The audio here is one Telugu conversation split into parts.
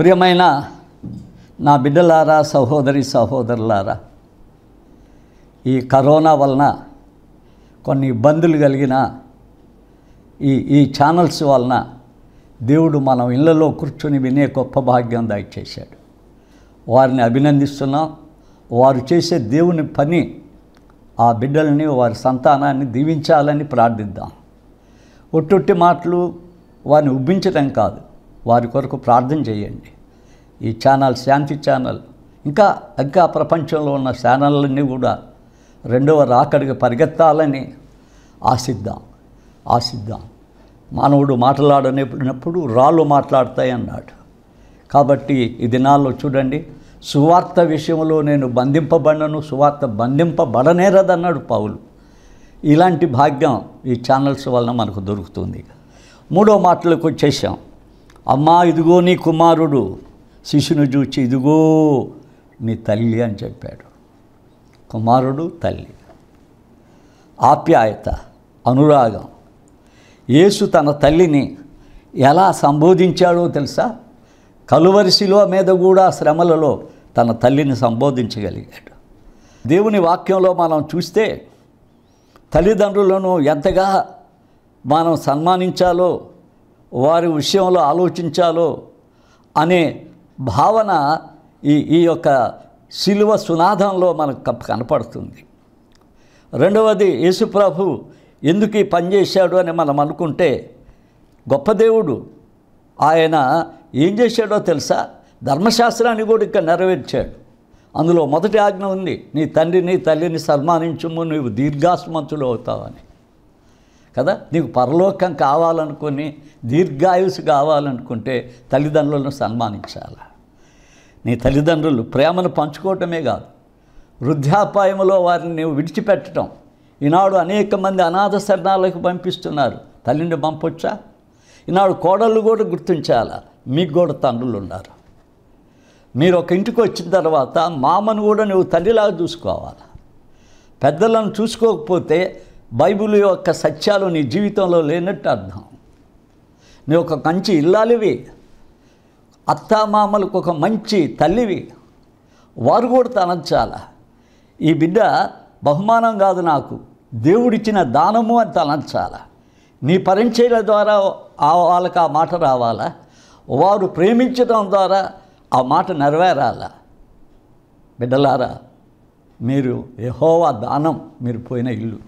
ప్రియమైన నా బిడ్డలారా సహోదరి సహోదరులారా ఈ కరోనా వలన కొన్ని ఇబ్బందులు కలిగిన ఈ ఈ ఛానల్స్ వలన దేవుడు మనం ఇళ్లలో కూర్చొని వినే గొప్ప భాగ్యం దయచేశాడు వారిని అభినందిస్తున్నాం వారు చేసే దేవుని పని ఆ బిడ్డల్ని వారి సంతానాన్ని దీవించాలని ప్రార్థిద్దాం ఒట్టొట్టి మాటలు వారిని ఉబ్బించడం కాదు వారి కొరకు ప్రార్థన చేయండి ఈ ఛానల్ శాంతి ఛానల్ ఇంకా ఇంకా ప్రపంచంలో ఉన్న ఛానళ్ళన్నీ కూడా రెండవ రాకడికి పరిగెత్తాలని ఆశిద్దాం ఆశిద్దాం మానవుడు మాట్లాడనేప్పుడు రాళ్ళు మాట్లాడతాయి అన్నాడు కాబట్టి ఈ దినాల్లో చూడండి సువార్త విషయంలో నేను బంధింపబడను సువార్త బంధింపబడనేరదన్నాడు పావులు ఇలాంటి భాగ్యం ఈ ఛానల్స్ వలన మనకు దొరుకుతుంది మూడో మాటలకు వచ్చేసాం అమ్మా ఇదిగో నీ కుమారుడు శిష్యుని చూచి ఇదిగో నీ తల్లి అని చెప్పాడు కుమారుడు తల్లి ఆప్యాయత అనురాగం యేసు తన తల్లిని ఎలా సంబోధించాడో తెలుసా కలువరిశిలో మీద కూడా శ్రమలలో తన తల్లిని సంబోధించగలిగాడు దేవుని వాక్యంలో మనం చూస్తే తల్లిదండ్రులను ఎంతగా మనం సన్మానించాలో వారి విషయంలో ఆలోచించాలో అనే భావన ఈ ఈ యొక్క శిలువ సునాదంలో మనకు కనపడుతుంది రెండవది యేసుప్రభు ఎందుకు ఈ పని చేశాడు అని మనం అనుకుంటే గొప్ప దేవుడు ఆయన ఏం చేశాడో తెలుసా ధర్మశాస్త్రాన్ని కూడా ఇక్కడ నెరవేర్చాడు అందులో మొదటి ఆజ్ఞ ఉంది నీ తండ్రిని తల్లిని సన్మానించుము నువ్వు దీర్ఘాసుమంతుడు అవుతావని కదా నీకు పరలోకం కావాలనుకుని దీర్ఘాయుసు కావాలనుకుంటే తల్లిదండ్రులను సన్మానించాలి నీ తల్లిదండ్రులు ప్రేమను పంచుకోవటమే కాదు వృద్ధాపాయంలో వారిని నీవు విడిచిపెట్టడం ఈనాడు అనేక మంది అనాథ శరణాలకు పంపిస్తున్నారు తల్లిని పంపొచ్చా ఈనాడు కోడళ్ళు కూడా గుర్తించాలా మీకు కూడా తండ్రులు ఉన్నారు మీరు ఒక ఇంటికి వచ్చిన తర్వాత మామను కూడా నువ్వు తల్లిలాగా చూసుకోవాలి పెద్దలను చూసుకోకపోతే బైబిల్ యొక్క సత్యాలు నీ జీవితంలో లేనట్టు అర్థం నీ ఒక మంచి ఇల్లాలివి అత్తామామలకు ఒక మంచి తల్లివి వారు కూడా తలంచాల ఈ బిడ్డ బహుమానం కాదు నాకు దేవుడిచ్చిన దానము అని తలంచాల నీ పరిచయల ద్వారా వాళ్ళకి ఆ మాట రావాలా వారు ప్రేమించడం ద్వారా ఆ మాట నెరవేరాలా బిడ్డలారా మీరు యహోవా దానం మీరు పోయిన ఇల్లు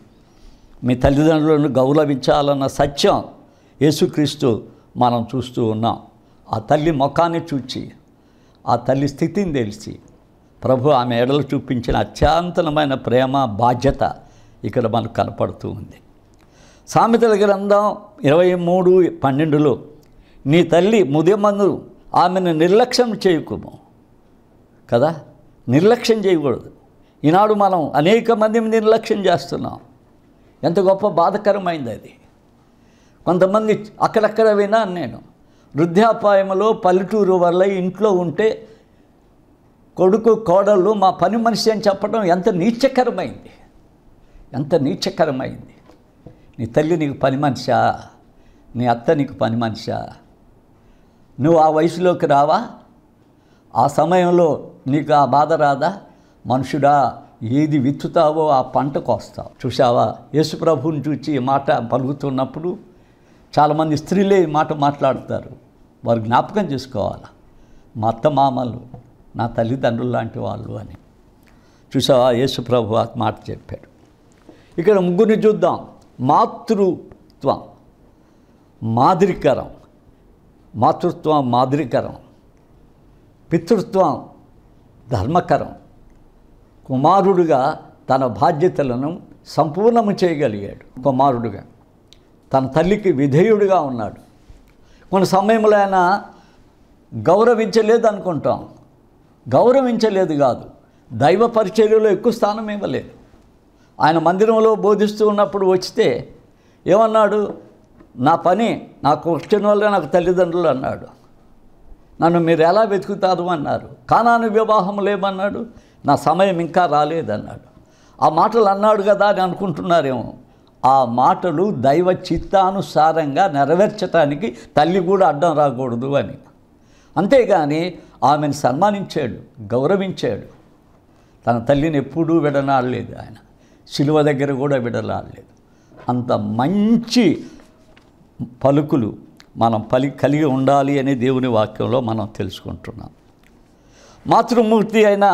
మీ తల్లిదండ్రులను గౌరవించాలన్న సత్యం యేసుక్రీస్తు మనం చూస్తూ ఉన్నాం ఆ తల్లి ముఖాన్ని చూచి ఆ తల్లి స్థితిని తెలిసి ప్రభు ఆమె ఎడలు చూపించిన అత్యంతమైన ప్రేమ బాధ్యత ఇక్కడ మనకు కనపడుతూ ఉంది సామెతల గ్రంథం ఇరవై మూడు పన్నెండులో నీ తల్లి ముదిమందు ఆమెను నిర్లక్ష్యం చేయకుము కదా నిర్లక్ష్యం చేయకూడదు ఈనాడు మనం అనేక మందిని నిర్లక్ష్యం చేస్తున్నాం ఎంత గొప్ప బాధకరమైంది అది కొంతమంది అక్కడక్కడ వినా నేను వృద్ధాపాయంలో పల్లెటూరు వల్ల ఇంట్లో ఉంటే కొడుకు కోడళ్ళు మా పని మనిషి అని చెప్పడం ఎంత నీచకరమైంది ఎంత నీచకరమైంది నీ తల్లి నీకు పని మనిషా నీ అత్త నీకు పని మనిషా నువ్వు ఆ వయసులోకి రావా ఆ సమయంలో నీకు ఆ బాధ రాదా మనుషుడా ఏది విత్తుతావో ఆ పంట కోస్తావు చూసావా యేసుప్రభుని చూచి మాట పలుకుతున్నప్పుడు చాలామంది స్త్రీలే ఈ మాట మాట్లాడతారు వారు జ్ఞాపకం చేసుకోవాలి మా అత్త మామలు నా తల్లిదండ్రులు లాంటి వాళ్ళు అని చూసావా యేసుప్రభు ఆ మాట చెప్పాడు ఇక్కడ ముగ్గురిని చూద్దాం మాతృత్వం మాదిరికరం మాతృత్వం మాదిరికరం పితృత్వం ధర్మకరం కుమారుడుగా తన బాధ్యతలను సంపూర్ణము చేయగలిగాడు కుమారుడుగా తన తల్లికి విధేయుడిగా ఉన్నాడు కొన్ని సమయంలో ఆయన గౌరవించలేదు అనుకుంటాం గౌరవించలేదు కాదు దైవ పరిచర్యలో ఎక్కువ స్థానం ఇవ్వలేదు ఆయన మందిరంలో బోధిస్తూ ఉన్నప్పుడు వచ్చితే ఏమన్నాడు నా పని నా క్వశ్చన్ వల్ల నాకు తల్లిదండ్రులు అన్నాడు నన్ను మీరు ఎలా వెతుకుతారు అన్నారు కానాను వివాహం లేమన్నాడు నా సమయం ఇంకా రాలేదన్నాడు ఆ మాటలు అన్నాడు కదా అని అనుకుంటున్నారేమో ఆ మాటలు దైవ చిత్తానుసారంగా నెరవేర్చటానికి తల్లి కూడా అడ్డం రాకూడదు అని అంతేగాని ఆమెను సన్మానించాడు గౌరవించాడు తన తల్లిని ఎప్పుడూ విడనాడలేదు ఆయన శిలువ దగ్గర కూడా విడనాడలేదు అంత మంచి పలుకులు మనం పలి కలిగి ఉండాలి అనే దేవుని వాక్యంలో మనం తెలుసుకుంటున్నాం మాతృమూర్తి అయిన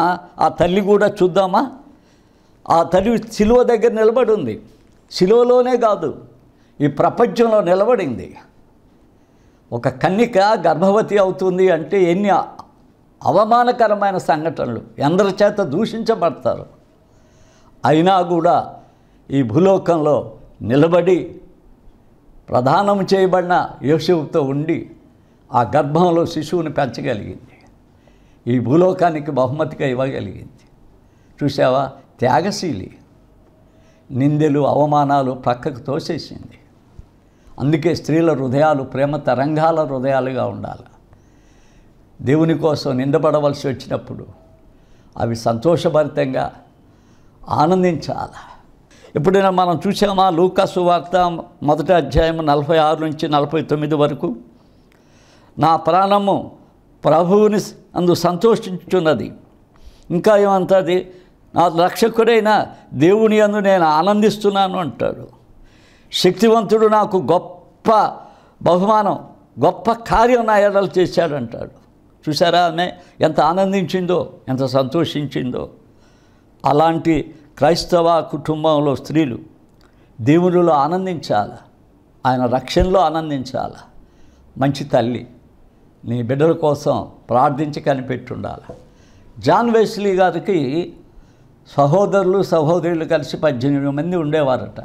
ఆ తల్లి కూడా చూద్దామా ఆ తల్లి శిలువ దగ్గర నిలబడి ఉంది శిలువలోనే కాదు ఈ ప్రపంచంలో నిలబడింది ఒక కన్నిక గర్భవతి అవుతుంది అంటే ఎన్ని అవమానకరమైన సంఘటనలు ఎందరి చేత దూషించబడతారు అయినా కూడా ఈ భూలోకంలో నిలబడి ప్రధానం చేయబడిన యోషవుతో ఉండి ఆ గర్భంలో శిశువుని పెంచగలిగింది ఈ భూలోకానికి బహుమతిగా ఇవ్వగలిగింది చూసావా త్యాగశీలి నిందెలు అవమానాలు ప్రక్కకు తోసేసింది అందుకే స్త్రీల హృదయాలు ప్రేమ తరంగాల హృదయాలుగా ఉండాలి దేవుని కోసం నిందపడవలసి వచ్చినప్పుడు అవి సంతోషభరితంగా ఆనందించాలి ఎప్పుడైనా మనం చూసామా లూకాసు వార్త మొదటి అధ్యాయం నలభై ఆరు నుంచి నలభై తొమ్మిది వరకు నా ప్రాణము ప్రభువుని అందు సంతోషించున్నది ఇంకా ఏమంటుంది నా రక్షకుడైన దేవుని అందు నేను ఆనందిస్తున్నాను అంటాడు శక్తివంతుడు నాకు గొప్ప బహుమానం గొప్ప కార్యం నా ఎడలు చేశాడంటాడు చూసారా ఆమె ఎంత ఆనందించిందో ఎంత సంతోషించిందో అలాంటి క్రైస్తవ కుటుంబంలో స్త్రీలు దేవునిలో ఆనందించాలి ఆయన రక్షణలో ఆనందించాలి మంచి తల్లి నీ బిడ్డల కోసం ప్రార్థించి కనిపెట్టుండాలి జాన్ వెస్లీ గారికి సహోదరులు సహోదరులు కలిసి పద్దెనిమిది మంది ఉండేవారట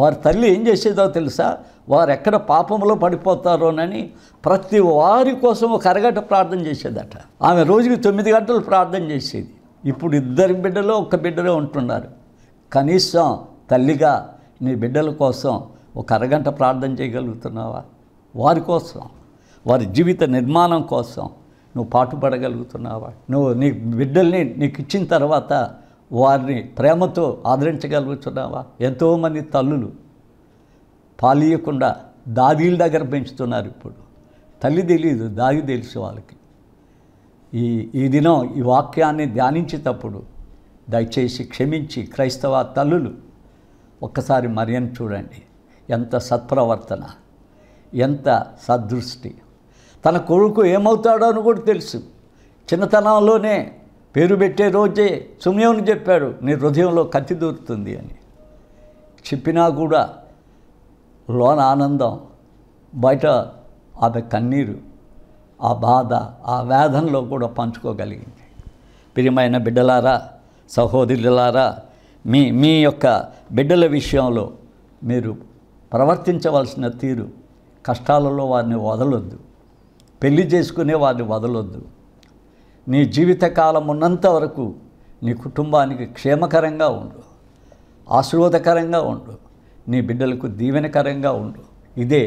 వారి తల్లి ఏం చేసేదో తెలుసా వారు ఎక్కడ పాపంలో పడిపోతారోనని ప్రతి వారి కోసం ఒక అరగంట ప్రార్థన చేసేదట ఆమె రోజుకి తొమ్మిది గంటలు ప్రార్థన చేసేది ఇప్పుడు ఇద్దరి బిడ్డలో ఒక్క బిడ్డలో ఉంటున్నారు కనీసం తల్లిగా నీ బిడ్డల కోసం ఒక అరగంట ప్రార్థన చేయగలుగుతున్నావా వారి కోసం వారి జీవిత నిర్మాణం కోసం నువ్వు పాటుపడగలుగుతున్నావా నువ్వు నీ బిడ్డల్ని నీకు ఇచ్చిన తర్వాత వారిని ప్రేమతో ఆదరించగలుగుతున్నావా ఎంతోమంది తల్లులు పాలీయకుండా దాదీల దగ్గర పెంచుతున్నారు ఇప్పుడు తల్లి తెలియదు దాది తెలుసు వాళ్ళకి ఈ ఈ దినం ఈ వాక్యాన్ని ధ్యానించేటప్పుడు దయచేసి క్షమించి క్రైస్తవ తల్లులు ఒక్కసారి మరియను చూడండి ఎంత సత్ప్రవర్తన ఎంత సదృష్టి తన కొడుకు ఏమవుతాడో అని కూడా తెలుసు చిన్నతనంలోనే పేరు పెట్టే రోజే సుమ్యోని చెప్పాడు నీ హృదయంలో కత్తి దూరుతుంది అని చెప్పినా కూడా లోన ఆనందం బయట ఆమె కన్నీరు ఆ బాధ ఆ వేదనలో కూడా పంచుకోగలిగింది ప్రియమైన బిడ్డలారా సహోదరులారా మీ మీ యొక్క బిడ్డల విషయంలో మీరు ప్రవర్తించవలసిన తీరు కష్టాలలో వారిని వదలొద్దు పెళ్లి చేసుకునే వారిని వదలొద్దు నీ జీవితకాలం ఉన్నంత వరకు నీ కుటుంబానికి క్షేమకరంగా ఉండు ఆశీర్వాదకరంగా ఉండు నీ బిడ్డలకు దీవెనకరంగా ఉండు ఇదే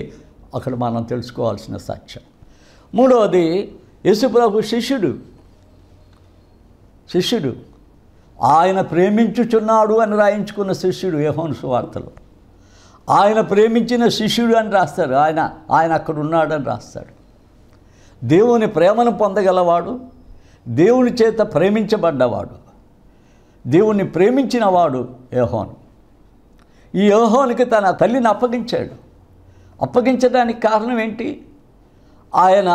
అక్కడ మనం తెలుసుకోవాల్సిన సాక్ష్యం మూడవది యేసుప్రభు శిష్యుడు శిష్యుడు ఆయన ప్రేమించుచున్నాడు అని రాయించుకున్న శిష్యుడు యహోను వార్తలు ఆయన ప్రేమించిన శిష్యుడు అని రాస్తాడు ఆయన ఆయన అక్కడ ఉన్నాడని రాస్తాడు దేవుని ప్రేమను పొందగలవాడు దేవుని చేత ప్రేమించబడ్డవాడు దేవుణ్ణి ప్రేమించినవాడు యోహోన్ ఈ యోహోనికి తన తల్లిని అప్పగించాడు అప్పగించడానికి కారణం ఏంటి ఆయన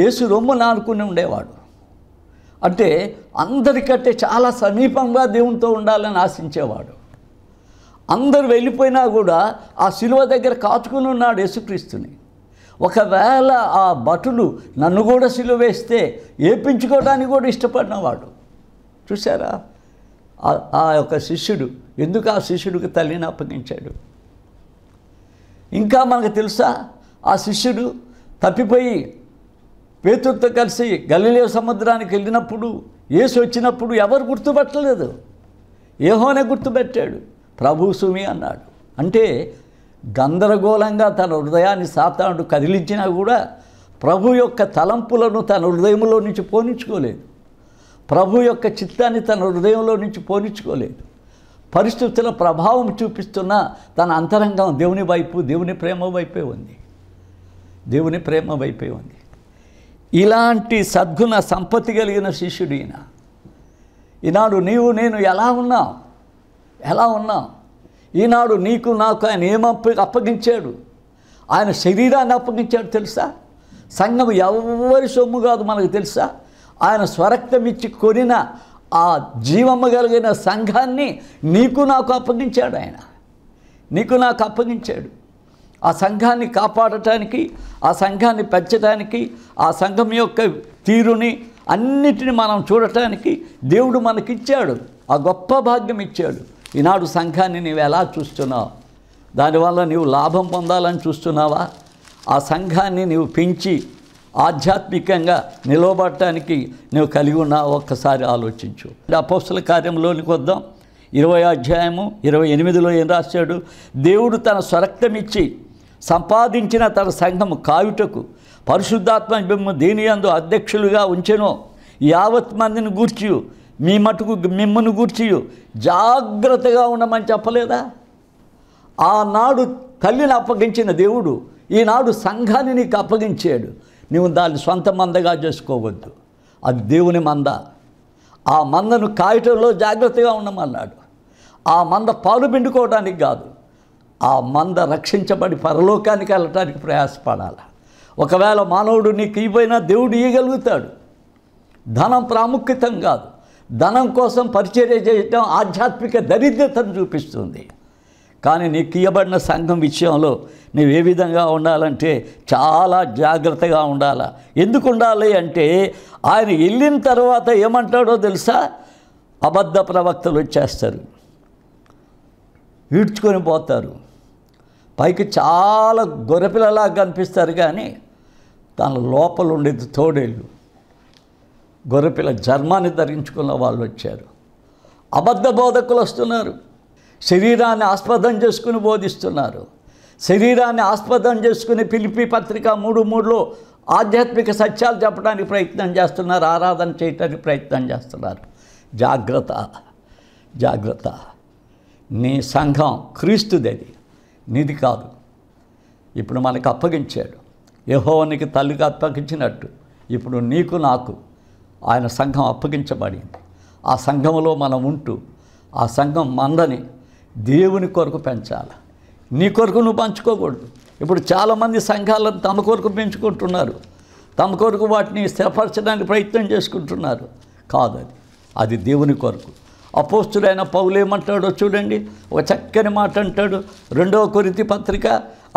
యేసు రొమ్ము నానుకుని ఉండేవాడు అంటే అందరికంటే చాలా సమీపంగా దేవునితో ఉండాలని ఆశించేవాడు అందరు వెళ్ళిపోయినా కూడా ఆ శిలువ దగ్గర కాచుకుని ఉన్నాడు యేసుక్రీస్తుని ఒకవేళ ఆ భటులు నన్ను కూడా సిలువేస్తే వేస్తే ఏపించుకోవడానికి కూడా ఇష్టపడినవాడు చూసారా ఆ యొక్క శిష్యుడు ఎందుకు ఆ శిష్యుడికి తల్లిని అప్పగించాడు ఇంకా మనకు తెలుసా ఆ శిష్యుడు తప్పిపోయి పేతుడితో కలిసి గలిలే సముద్రానికి వెళ్ళినప్పుడు ఏసు వచ్చినప్పుడు ఎవరు గుర్తుపెట్టలేదు ఏహోనే గుర్తుపెట్టాడు ప్రభు సుమి అన్నాడు అంటే గందరగోళంగా తన హృదయాన్ని సాతానుడు కదిలించినా కూడా ప్రభు యొక్క తలంపులను తన హృదయంలో నుంచి పోనించుకోలేదు ప్రభు యొక్క చిత్తాన్ని తన హృదయంలో నుంచి పోనించుకోలేదు పరిస్థితుల ప్రభావం చూపిస్తున్న తన అంతరంగం దేవుని వైపు దేవుని ప్రేమ వైపే ఉంది దేవుని ప్రేమ వైపే ఉంది ఇలాంటి సద్గుణ సంపత్తి కలిగిన శిష్యుడు ఈయన ఈనాడు నీవు నేను ఎలా ఉన్నావు ఎలా ఉన్నావు ఈనాడు నీకు నాకు ఆయన ఏమప్ప అప్పగించాడు ఆయన శరీరాన్ని అప్పగించాడు తెలుసా సంఘం ఎవరి సొమ్ము కాదు మనకు తెలుసా ఆయన స్వరక్తం ఇచ్చి కొనిన ఆ జీవమ్మ కలిగిన సంఘాన్ని నీకు నాకు అప్పగించాడు ఆయన నీకు నాకు అప్పగించాడు ఆ సంఘాన్ని కాపాడటానికి ఆ సంఘాన్ని పెంచడానికి ఆ సంఘం యొక్క తీరుని అన్నిటిని మనం చూడటానికి దేవుడు మనకిచ్చాడు ఆ గొప్ప భాగ్యం ఇచ్చాడు ఈనాడు సంఘాన్ని నీవు ఎలా చూస్తున్నావు దానివల్ల నీవు లాభం పొందాలని చూస్తున్నావా ఆ సంఘాన్ని నీవు పెంచి ఆధ్యాత్మికంగా నిలవబడటానికి నువ్వు కలిగి ఉన్నా ఒక్కసారి ఆలోచించు అపోస్తుల కార్యంలోనికి వద్దాం ఇరవై అధ్యాయము ఇరవై ఎనిమిదిలో ఏం రాశాడు దేవుడు తన స్వరక్తమిచ్చి సంపాదించిన తన సంఘము కావిటకు పరిశుద్ధాత్మ బిమ్మ దీని అందు అధ్యక్షులుగా ఉంచెను యావత్ మందిని గూర్చి మీ మటుకు మిమ్మను గూర్చి జాగ్రత్తగా ఉండమని చెప్పలేదా ఆనాడు తల్లిని అప్పగించిన దేవుడు ఈనాడు సంఘాన్ని నీకు అప్పగించాడు నువ్వు దాన్ని సొంత మందగా చేసుకోవద్దు అది దేవుని మంద ఆ మందను కాయటంలో జాగ్రత్తగా ఉండమన్నాడు ఆ మంద పాలు పిండుకోవడానికి కాదు ఆ మంద రక్షించబడి పరలోకానికి వెళ్ళటానికి ప్రయాసపడాలి ఒకవేళ మానవుడు నీకు ఇవ్వైనా దేవుడు ఇవ్వగలుగుతాడు ధనం ప్రాముఖ్యతం కాదు ధనం కోసం పరిచర్య చేయటం ఆధ్యాత్మిక దరిద్రతను చూపిస్తుంది కానీ నీకు ఇవ్వబడిన సంఘం విషయంలో నువ్వు ఏ విధంగా ఉండాలంటే చాలా జాగ్రత్తగా ఉండాల ఎందుకు ఉండాలి అంటే ఆయన వెళ్ళిన తర్వాత ఏమంటాడో తెలుసా అబద్ధ ప్రవక్తలు వచ్చేస్తారు ఈడ్చుకొని పోతారు పైకి చాలా గొర్రెపిల్లలా కనిపిస్తారు కానీ తన లోపల ఉండేది తోడేళ్ళు గొర్రెపిల్ల జర్మాన్ని ధరించుకున్న వాళ్ళు వచ్చారు అబద్ధ బోధకులు వస్తున్నారు శరీరాన్ని ఆస్పదం చేసుకుని బోధిస్తున్నారు శరీరాన్ని ఆస్పదం చేసుకుని పిలిపి పత్రిక మూడు మూడులో ఆధ్యాత్మిక సత్యాలు చెప్పడానికి ప్రయత్నం చేస్తున్నారు ఆరాధన చేయటానికి ప్రయత్నం చేస్తున్నారు జాగ్రత్త జాగ్రత్త నీ సంఘం క్రీస్తుదది నిధి కాదు ఇప్పుడు మనకు అప్పగించాడు యహోవానికి తల్లికి అప్పగించినట్టు ఇప్పుడు నీకు నాకు ఆయన సంఘం అప్పగించబడింది ఆ సంఘంలో మనం ఉంటూ ఆ సంఘం మందని దేవుని కొరకు పెంచాలి నీ కొరకు నువ్వు పంచుకోకూడదు ఇప్పుడు చాలామంది సంఘాలను తమ కొరకు పెంచుకుంటున్నారు తమ కొరకు వాటిని స్థిరపరచడానికి ప్రయత్నం చేసుకుంటున్నారు కాదు అది అది దేవుని కొరకు అపోస్తుడైన పౌలు ఏమంటాడో చూడండి ఒక చక్కని మాట అంటాడు రెండవ కొరితి పత్రిక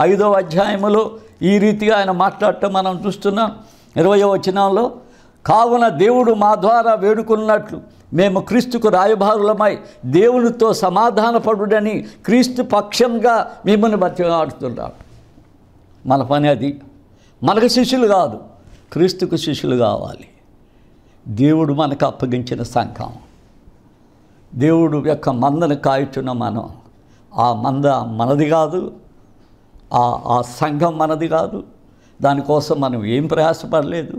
ఐదవ అధ్యాయంలో ఈ రీతిగా ఆయన మాట్లాడటం మనం చూస్తున్నాం ఇరవయో వచనంలో కావున దేవుడు మా ద్వారా వేడుకున్నట్లు మేము క్రీస్తుకు రాయభారులమై దేవునితో సమాధానపడుడని క్రీస్తు పక్షంగా మిమ్మల్ని బతిలాడుతున్నాడు మన పని అది మనకు శిష్యులు కాదు క్రీస్తుకు శిష్యులు కావాలి దేవుడు మనకు అప్పగించిన సంఘం దేవుడు యొక్క మందను కాయుచున్న మనం ఆ మంద మనది కాదు ఆ సంఘం మనది కాదు దానికోసం మనం ఏం ప్రయాసపడలేదు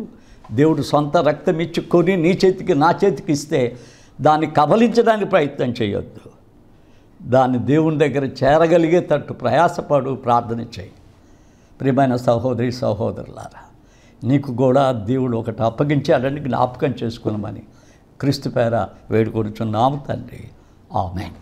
దేవుడు సొంత రక్తం ఇచ్చుకొని నీ చేతికి నా చేతికి ఇస్తే దాన్ని కబలించడానికి ప్రయత్నం చేయొద్దు దాన్ని దేవుని దగ్గర చేరగలిగేటట్టు ప్రయాసపడు ప్రార్థన చేయి ప్రియమైన సహోదరి సహోదరులారా నీకు కూడా దేవుడు ఒకటి అప్పగించాడని జ్ఞాపకం చేసుకున్నామని క్రీస్తు పేర వేడుకొడుచున్నాము తండ్రి ఆమెన్